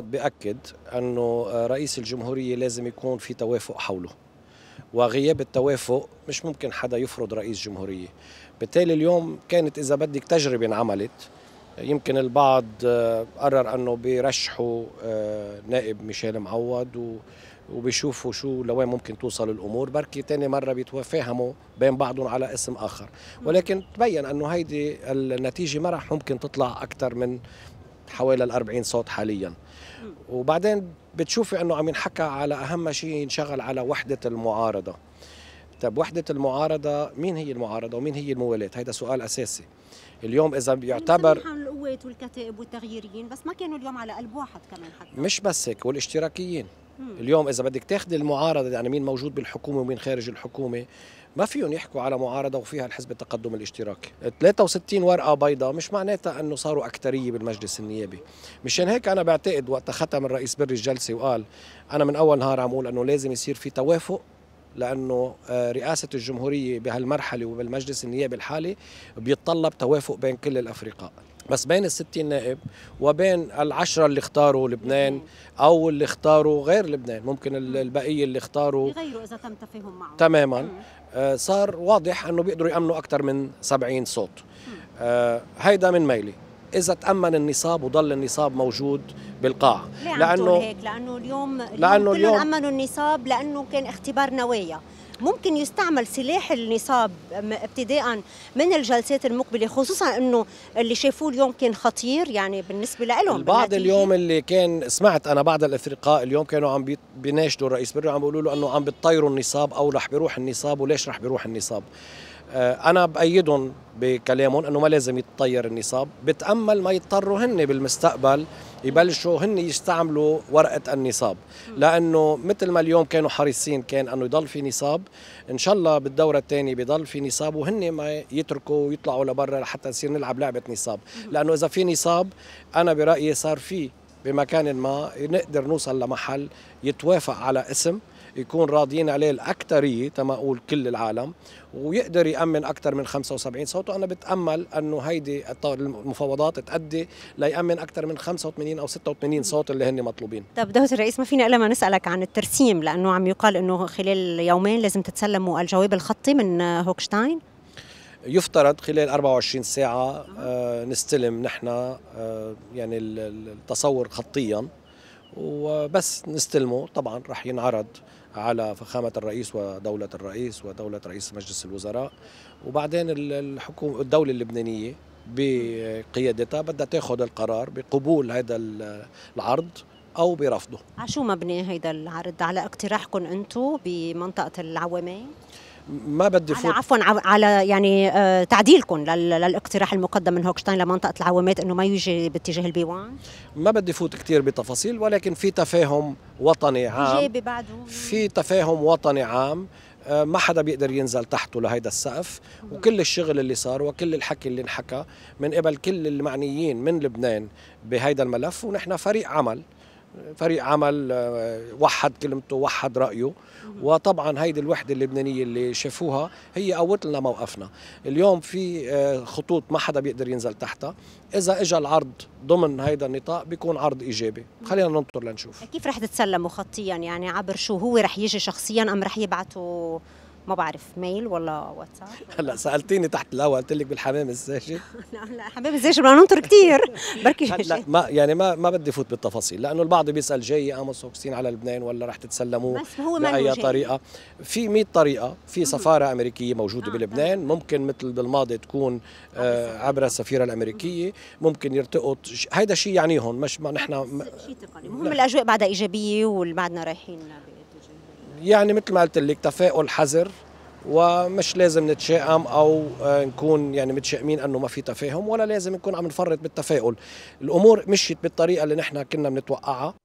بأكد أنه رئيس الجمهورية لازم يكون في توافق حوله وغياب التوافق مش ممكن حدا يفرض رئيس جمهورية بالتالي اليوم كانت إذا بدك تجربة انعملت يمكن البعض آه، قرر أنه بيرشحوا آه، نائب ميشيل معوض وبيشوفوا شو لوين ممكن توصل الأمور بركي تاني مرة بيتفاهموا بين بعضهم على اسم آخر ولكن تبين أنه هيدي النتيجة ما رح ممكن تطلع أكثر من حوالي ال 40 صوت حاليا وبعدين بتشوفي انه عم ينحكى على اهم شيء ينشغل على وحده المعارضه طب وحده المعارضه مين هي المعارضه ومين هي الموالاه هذا سؤال اساسي اليوم اذا بيعتبر عن القوات والكتائب والتغييريين بس ما كانوا اليوم على قلب واحد كمان حتى مش بس هيك والاشتراكيين اليوم اذا بدك تاخذ المعارضه يعني مين موجود بالحكومه ومين خارج الحكومه ما فيهم يحكوا على معارضه وفيها الحزب التقدم الاشتراكي 63 ورقه بيضاء مش معناتها انه صاروا اكثريه بالمجلس النيابي مشان هيك انا بعتقد وقت ختم الرئيس بري الجلسه وقال انا من اول نهار عم اقول انه لازم يصير في توافق لانه آه، رئاسه الجمهوريه بهالمرحله وبالمجلس النيابي الحالي بيتطلب توافق بين كل الافرقاء بس بين الستين نائب وبين العشرة اللي اختاروا لبنان أو اللي اختاروا غير لبنان ممكن البقية اللي اختاروا يغيروا إذا تم تفاهم معهم تماما آه، صار واضح أنه بيقدروا يأمنوا أكثر من 70 صوت آه، هيدا من ميلي اذا تامن النصاب وضل النصاب موجود بالقاعه ليه لانه هيك لانه اليوم لانه اليوم امنوا النصاب لانه كان اختبار نوايا ممكن يستعمل سلاح النصاب ابتداء من الجلسات المقبله خصوصا انه اللي شافوه اليوم كان خطير يعني بالنسبه لهم البعض اليوم اللي كان سمعت انا بعض الافرقاء اليوم كانوا عم بيناشدوا الرئيس بري عم بيقولوا له انه عم بتطيروا النصاب او رح بيروح النصاب وليش رح بيروح النصاب آه، انا بايدهم بكلامهم انه ما لازم يتطير النصاب بتامل ما يضطروا هن بالمستقبل يبلشوا هن يستعملوا ورقه النصاب لانه مثل ما اليوم كانوا حريصين كان انه يضل في نصاب ان شاء الله بالدوره الثانيه بضل في نصاب وهن ما يتركوا ويطلعوا لبرا لحتى نصير نلعب لعبه نصاب لانه اذا في نصاب انا برايي صار في بمكان ما نقدر نوصل لمحل يتوافق على اسم يكون راضيين عليه الأكثرية تما أقول كل العالم ويقدر يأمن أكثر من 75 صوت وأنا بتأمل أنه هيدي المفاوضات تأدي ليأمن أكثر من 85 أو 86 صوت اللي هن مطلوبين طب دولة الرئيس ما فينا إلا ما نسألك عن الترسيم لأنه عم يقال أنه خلال يومين لازم تتسلموا الجواب الخطي من هوكشتاين يفترض خلال 24 ساعة آه، نستلم نحن آه، يعني التصور خطياً وبس نستلمه طبعا رح ينعرض على فخامة الرئيس ودولة الرئيس ودولة رئيس مجلس الوزراء وبعدين الحكومة الدولة اللبنانية بقيادتها بدها تاخذ القرار بقبول هذا العرض او برفضه. على شو مبني هذا العرض؟ على اقتراحكم انتم بمنطقه العوامين؟ ما بدي فوت عفوا على يعني آه، تعديلكم للاقتراح المقدم من هوكشتاين لمنطقه العوامات انه ما يجي باتجاه البي ما بدي فوت كثير بتفاصيل ولكن في تفاهم وطني عام بعده في تفاهم وطني عام آه، ما حدا بيقدر ينزل تحته لهيدا السقف وكل الشغل اللي صار وكل الحكي اللي انحكى من قبل كل المعنيين من لبنان بهيدا الملف ونحن فريق عمل فريق عمل آه، وحد كلمته وحد رايه وطبعا هيدي الوحده اللبنانيه اللي شافوها هي قوت لنا موقفنا اليوم في آه، خطوط ما حدا بيقدر ينزل تحتها اذا اجى العرض ضمن هيدا النطاق بيكون عرض ايجابي خلينا ننطر لنشوف كيف رح تتسلموا خطيا يعني عبر شو هو رح يجي شخصيا ام رح يبعثوا ما بعرف ميل ولا واتساب هلا سالتيني تحت الهواء قلت لك بالحمام الزاجي لا لا حمام الزاجي بدنا ننطر كثير بركي لا ما يعني ما ما بدي فوت بالتفاصيل لانه البعض بيسال جاي قاموس آه، هوكسين على لبنان ولا رح تتسلموه باي طريقه في 100 طريقه في سفاره امريكيه موجوده آه بلبنان طبعا. ممكن مثل بالماضي تكون آه عبر السفيره الامريكيه ممكن يرتقط هيدا شيء يعنيهم مش ما نحن شيء تقني المهم الاجواء بعدها ايجابيه وبعدنا رايحين يعني مثل ما قلت لك تفاؤل حذر ومش لازم نتشائم او آه، نكون يعني متشائمين انه ما في تفاهم ولا لازم نكون عم نفرط بالتفاؤل الامور مشيت بالطريقه اللي نحن كنا بنتوقعها